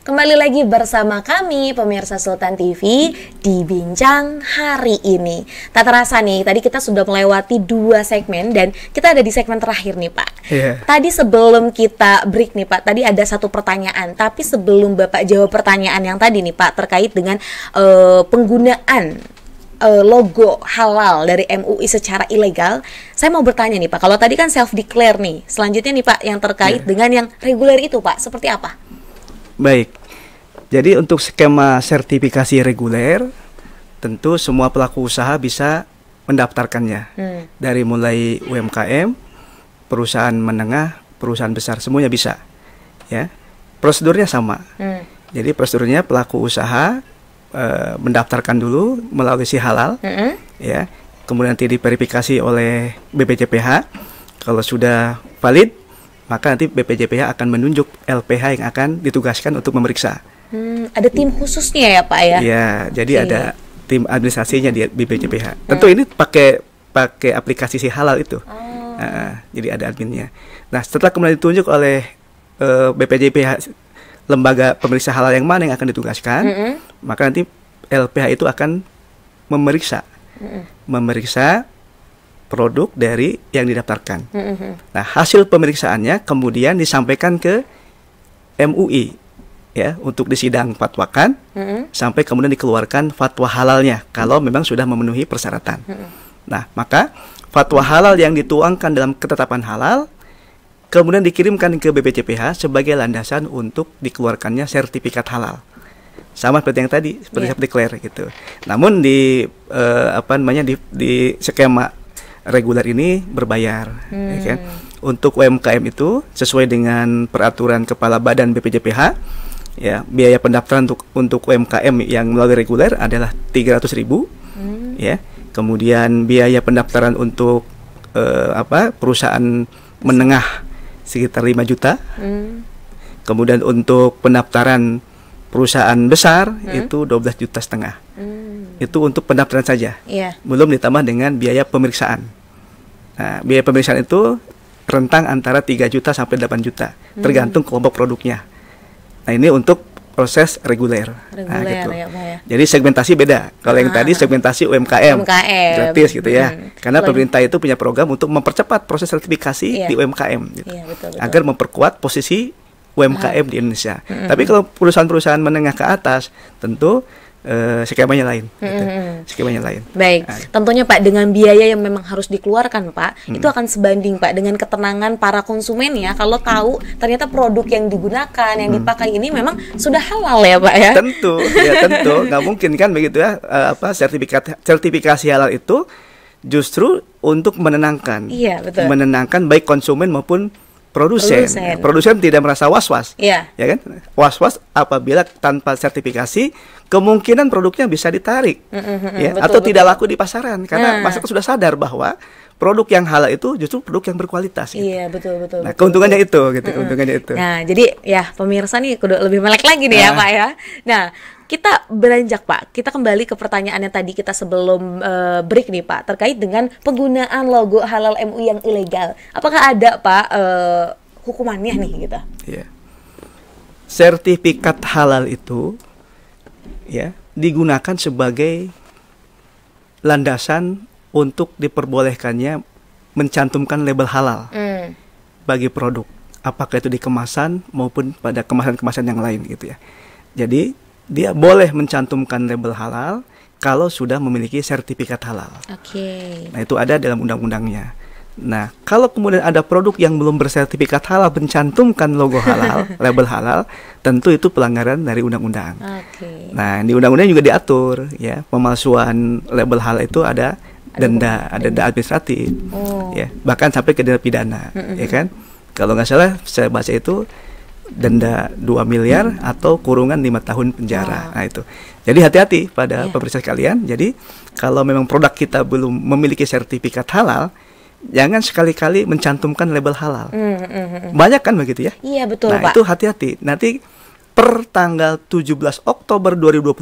Kembali lagi bersama kami pemirsa Sultan TV di Bincang hari ini. Tak terasa nih, tadi kita sudah melewati dua segmen dan kita ada di segmen terakhir nih Pak. Yeah. Tadi sebelum kita break nih Pak, tadi ada satu pertanyaan. Tapi sebelum Bapak jawab pertanyaan yang tadi nih Pak terkait dengan uh, penggunaan eh, logo halal dari MUI secara ilegal, saya mau bertanya nih Pak, kalau tadi kan self declare nih, selanjutnya nih Pak yang terkait yeah. dengan yang reguler itu Pak, seperti apa? Baik, jadi untuk skema sertifikasi reguler, tentu semua pelaku usaha bisa mendaftarkannya. Hmm. Dari mulai UMKM, perusahaan menengah, perusahaan besar semuanya bisa. Ya. Prosedurnya sama. Hmm. Jadi prosedurnya pelaku usaha e, mendaftarkan dulu melalui si halal. Hmm. Ya. Kemudian nanti diverifikasi oleh BPJPH. Kalau sudah valid, maka nanti BPJPH akan menunjuk LPH yang akan ditugaskan untuk memeriksa. Hmm, ada tim khususnya ya Pak ya? Iya, jadi okay. ada tim administrasinya di BPJPH. Hmm. Tentu ini pakai pakai aplikasi si halal itu. Oh. Uh, jadi ada adminnya. Nah, setelah kemudian ditunjuk oleh uh, eh, BPJPH lembaga pemeriksa halal yang mana yang akan ditugaskan, -hmm. maka nanti LPH itu akan memeriksa, -hmm. memeriksa produk dari yang didaftarkan. -hmm. hmm. Nah hasil pemeriksaannya kemudian disampaikan ke MUI ya untuk disidang fatwakan mm -hmm. sampai kemudian dikeluarkan fatwa halalnya kalau memang sudah memenuhi persyaratan. Mm -hmm. Nah, maka fatwa halal yang dituangkan dalam ketetapan halal kemudian dikirimkan ke BPJPH sebagai landasan untuk dikeluarkannya sertifikat halal. Sama seperti yang tadi, seperti yeah. Iya. declare gitu. Namun di uh, apa namanya di, di skema reguler ini berbayar, hmm. ya kan? Hmm. Untuk UMKM itu sesuai dengan peraturan kepala badan BPJPH ya biaya pendaftaran untuk untuk UMKM yang melalui reguler adalah 300.000 hmm. ya kemudian biaya pendaftaran untuk uh, apa perusahaan menengah sekitar 5 juta hmm. kemudian untuk pendaftaran perusahaan besar hmm. itu 12 juta setengah hmm. itu untuk pendaftaran saja yeah. belum ditambah dengan biaya pemeriksaan nah biaya pemeriksaan itu rentang antara 3 juta sampai 8 juta hmm. tergantung kelompok produknya Nah ini untuk proses reguler. Nah, reguler nah, gitu. ya, Pak, ya. Jadi segmentasi beda. Kalau ah. yang tadi segmentasi UMKM, UMKM. gratis gitu ya. Hmm. Karena Lain. pemerintah itu punya program untuk mempercepat proses sertifikasi yeah. di UMKM, gitu. yeah, betul, betul. agar memperkuat posisi UMKM ah. di Indonesia. Mm -hmm. Tapi kalau perusahaan-perusahaan menengah ke atas, tentu uh, eh, skemanya lain. Mm -hmm. gitu. Skemanya lain. Baik. Nah. Gitu. Tentunya Pak dengan biaya yang memang harus dikeluarkan Pak, itu akan sebanding Pak dengan ketenangan para konsumen ya kalau tahu ternyata produk yang digunakan, yang mm. dipakai ini memang sudah halal ya Pak ya. Tentu, ya tentu. Nggak mungkin kan begitu ya uh, apa sertifikat sertifikasi halal itu justru untuk menenangkan. Iya, betul. Menenangkan baik konsumen maupun produsen. Produsen, tidak merasa was-was. Iya. Ya kan? Was-was apabila tanpa sertifikasi kemungkinan produknya bisa ditarik. Mm -hmm, ya, betul, atau betul. tidak laku di pasaran karena nah. masyarakat sudah sadar bahwa produk yang halal itu justru produk yang berkualitas. Gitu. Iya betul betul. Nah keuntungannya betul. itu, gitu mm -hmm. keuntungannya itu. Nah jadi ya pemirsa nih kudu lebih melek lagi nih ya, nah. ya pak ya. Nah kita beranjak Pak, kita kembali ke pertanyaan yang tadi kita sebelum uh, break nih Pak, terkait dengan penggunaan logo halal MUI yang ilegal. Apakah ada Pak uh, hukumannya nih kita? Gitu? Iya. Yeah. Sertifikat halal itu ya digunakan sebagai landasan untuk diperbolehkannya mencantumkan label halal mm. bagi produk apakah itu di kemasan maupun pada kemasan-kemasan yang lain gitu ya. Jadi dia boleh mencantumkan label halal kalau sudah memiliki sertifikat halal. Oke. Okay. Nah, itu ada dalam undang-undangnya. Nah, kalau kemudian ada produk yang belum bersertifikat halal mencantumkan logo halal, label halal, tentu itu pelanggaran dari undang-undang. Okay. Nah, di undang-undang juga diatur ya, pemalsuan label halal itu ada denda, ada denda administratif. Oh. Ya, bahkan sampai ke denda pidana, ya kan? Kalau nggak salah saya baca itu denda 2 miliar hmm. atau kurungan lima tahun penjara. Wow. Nah itu. Jadi hati-hati pada yeah. pemirsa sekalian. Jadi kalau memang produk kita belum memiliki sertifikat halal, jangan sekali-kali mencantumkan label halal. Mm, mm, Banyak kan begitu ya? Iya betul nah, Pak. itu hati-hati. Nanti per tanggal 17 Oktober 2024, mm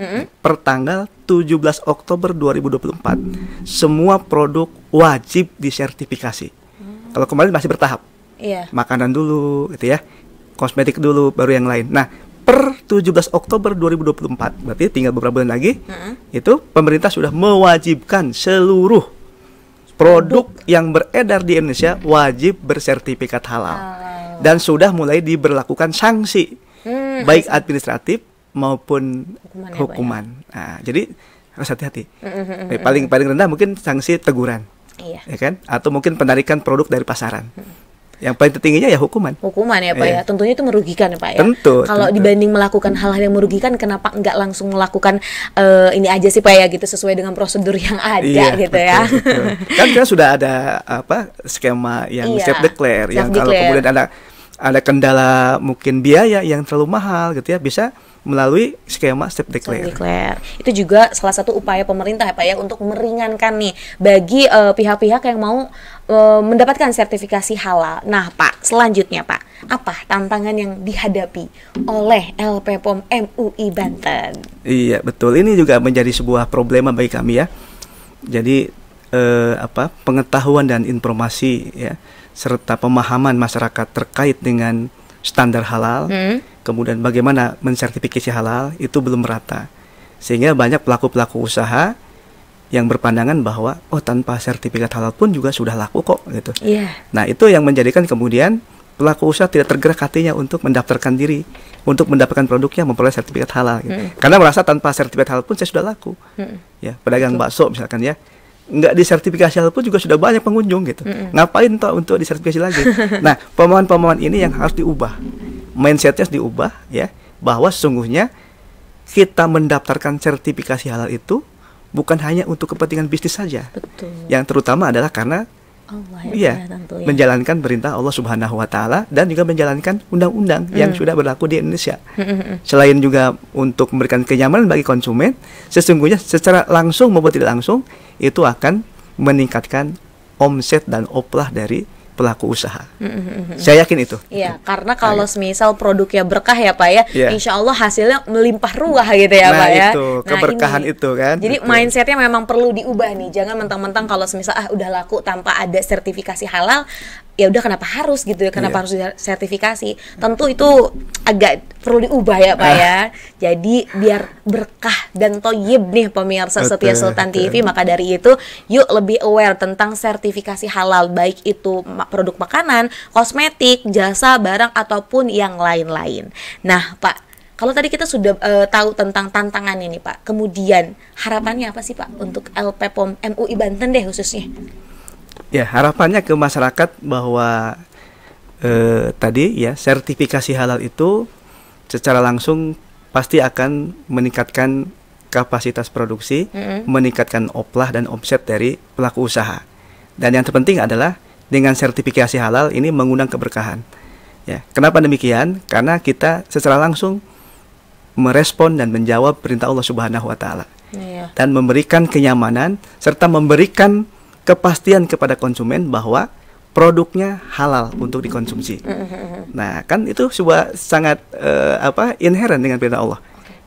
-hmm. per tanggal 17 Oktober 2024, semua produk wajib disertifikasi. Mm. Kalau kemarin masih bertahap. Iya. Makanan dulu gitu ya kosmetik dulu baru yang lain. Nah, per 17 Oktober 2024, berarti tinggal beberapa bulan lagi, uh itu pemerintah sudah mewajibkan seluruh produk yang beredar di Indonesia wajib bersertifikat halal. Dan sudah mulai diberlakukan sanksi hmm, baik administratif maupun Hukumannya hukuman. Banyak. Ya, ya? Nah, jadi harus hati-hati. Eh, paling paling rendah mungkin sanksi teguran. Iya. Ya kan? Atau mungkin penarikan produk dari pasaran. Yang paling tertingginya ya hukuman. Hukuman ya Pak yeah. ya. Iya. Tentunya itu merugikan ya Pak ya. Tentu. Kalau dibanding melakukan hal-hal yang merugikan kenapa enggak langsung melakukan uh, ini aja sih Pak ya gitu sesuai dengan prosedur yang ada yeah, gitu betul, ya. Betul. kan kita sudah ada apa skema yang yeah. self declare yang kalau kemudian ada ada kendala mungkin biaya yang terlalu mahal gitu ya bisa melalui skema step declare. Step declare. Itu juga salah satu upaya pemerintah ya Pak ya untuk meringankan nih bagi eh, pihak-pihak uh, yang mau uh, mendapatkan sertifikasi halal. Nah, Pak, selanjutnya Pak, apa tantangan yang dihadapi oleh LPPOM MUI Banten? Iya, betul. Ini juga menjadi sebuah problema bagi kami ya. Jadi eh, apa pengetahuan dan informasi ya serta pemahaman masyarakat terkait dengan standar halal, hmm. kemudian bagaimana mensertifikasi halal itu belum merata. Sehingga banyak pelaku-pelaku usaha yang berpandangan bahwa oh tanpa sertifikat halal pun juga sudah laku kok gitu. Yeah. Nah, itu yang menjadikan kemudian pelaku usaha tidak tergerak hatinya untuk mendaftarkan diri untuk mendapatkan produknya memperoleh sertifikat halal gitu. hmm. karena merasa tanpa sertifikat halal pun saya sudah laku hmm. ya pedagang Betul. bakso misalkan ya nggak disertifikasi halal pun juga sudah banyak pengunjung gitu. Mm -hmm. Ngapain toh untuk disertifikasi lagi? nah, pemohon-pemohon ini yang harus diubah. Mindsetnya harus diubah ya, bahwa sesungguhnya kita mendaftarkan sertifikasi halal itu bukan hanya untuk kepentingan bisnis saja. Betul. Yang terutama adalah karena Allah ya, ya, tentu, ya. menjalankan perintah Allah Subhanahu wa taala dan juga menjalankan undang-undang hmm. yang sudah berlaku di Indonesia. Hmm, hmm, hmm. Selain juga untuk memberikan kenyamanan bagi konsumen, sesungguhnya secara langsung maupun tidak langsung itu akan meningkatkan omset dan oplah dari pelaku usaha. Mm-hmm. Saya yakin itu. Iya, karena kalau misal produknya berkah ya Pak ya, ya. insya Allah hasilnya melimpah ruah gitu ya nah, Pak ya. Nah Itu, keberkahan itu kan. Jadi Betul. mindsetnya memang perlu diubah nih, jangan mentang-mentang kalau misal ah udah laku tanpa ada sertifikasi halal, ya udah kenapa harus gitu ya kenapa iya. harus sertifikasi tentu itu agak perlu diubah ya pak ya. ah. ya jadi biar berkah dan toyib nih pemirsa okay. setia Sultan TV maka dari itu yuk lebih aware tentang sertifikasi halal baik itu produk makanan kosmetik jasa barang ataupun yang lain-lain nah pak kalau tadi kita sudah uh, tahu tentang tantangan ini pak kemudian harapannya apa sih pak untuk LP POM MUI Banten deh khususnya ya harapannya ke masyarakat bahwa eh, tadi ya sertifikasi halal itu secara langsung pasti akan meningkatkan kapasitas produksi, mm-hmm. meningkatkan oplah dan omset dari pelaku usaha. Dan yang terpenting adalah dengan sertifikasi halal ini mengundang keberkahan. Ya, kenapa demikian? Karena kita secara langsung merespon dan menjawab perintah Allah Subhanahu wa taala. Yeah. Dan memberikan kenyamanan serta memberikan kepastian kepada konsumen bahwa produknya halal untuk dikonsumsi. Mm-hmm, mm-hmm. Nah, kan itu sebuah sangat uh, apa inherent dengan perintah Allah.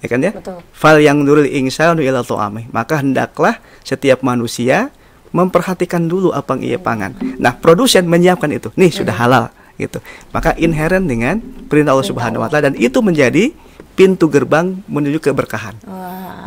Ya kan ya? Fal yang nurul insanu ila tu'ami. Maka hendaklah setiap manusia memperhatikan dulu apa yang ia mm-hmm. pangan. Nah, produsen menyiapkan itu. Nih sudah halal gitu. Maka inherent dengan perintah Allah Subhanahu wa taala dan itu menjadi pintu gerbang menuju keberkahan.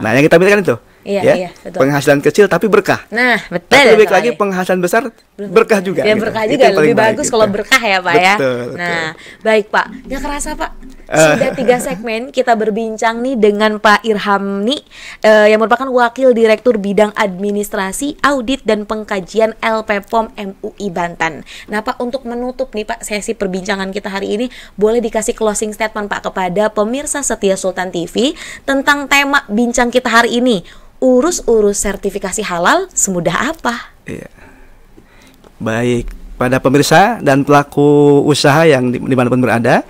Nah, yang kita pikirkan itu Iya, ya. iya, betul. Penghasilan kecil tapi berkah. Nah, betul. Tapi lebih lagi penghasilan besar berkah juga. Ya, gitu. berkah juga Itu lebih bagus gitu kalau ya. berkah ya, Pak ya. betul, ya. Betul. Nah, baik, Pak. Nggak kerasa, Pak. Eh. Sudah tiga segmen kita berbincang nih dengan Pak Irham nih eh, yang merupakan Wakil Direktur Bidang Administrasi, Audit dan Pengkajian LPPOM MUI Banten. Nah, Pak, untuk menutup nih, Pak, sesi perbincangan kita hari ini, boleh dikasih closing statement, Pak, kepada pemirsa setia Sultan TV tentang tema bincang kita hari ini urus-urus sertifikasi halal semudah apa? Iya. Baik, pada pemirsa dan pelaku usaha yang dimanapun berada,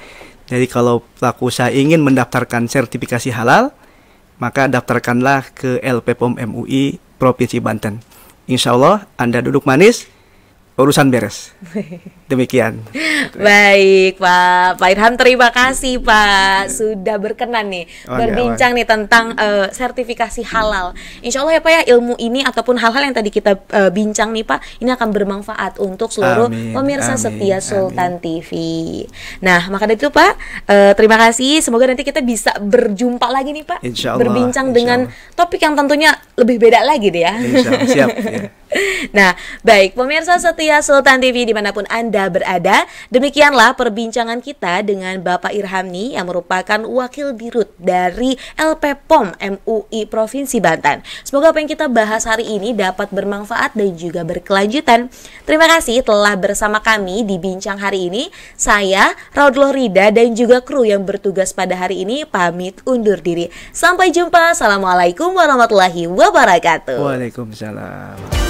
jadi kalau pelaku usaha ingin mendaftarkan sertifikasi halal, maka daftarkanlah ke LPPOM MUI Provinsi Banten. Insya Allah Anda duduk manis, urusan beres. Demikian. Baik, Pak. Pak Irham terima kasih, Pak, sudah berkenan nih oh, berbincang ya, nih tentang uh, sertifikasi halal. Insya Allah ya, Pak ya, ilmu ini ataupun hal-hal yang tadi kita uh, bincang nih, Pak, ini akan bermanfaat untuk seluruh amin, pemirsa amin, setia Sultan amin. TV. Nah, maka dari itu, Pak, uh, terima kasih. Semoga nanti kita bisa berjumpa lagi nih, Pak. Insya Allah, berbincang insya dengan topik yang tentunya lebih beda lagi deh ya. Insya, siap. Ya. nah, baik pemirsa setia Sultan TV dimanapun Anda berada, demikianlah perbincangan kita dengan Bapak Irhamni yang merupakan Wakil Dirut dari LP Pom MUI Provinsi Banten. Semoga apa yang kita bahas hari ini dapat bermanfaat dan juga berkelanjutan. Terima kasih telah bersama kami di Bincang hari ini. Saya, Raudloh Rida dan juga kru yang bertugas pada hari ini pamit undur diri. Sampai jumpa. Assalamualaikum warahmatullahi wabarakatuh wabarakatuh. Waalaikumsalam.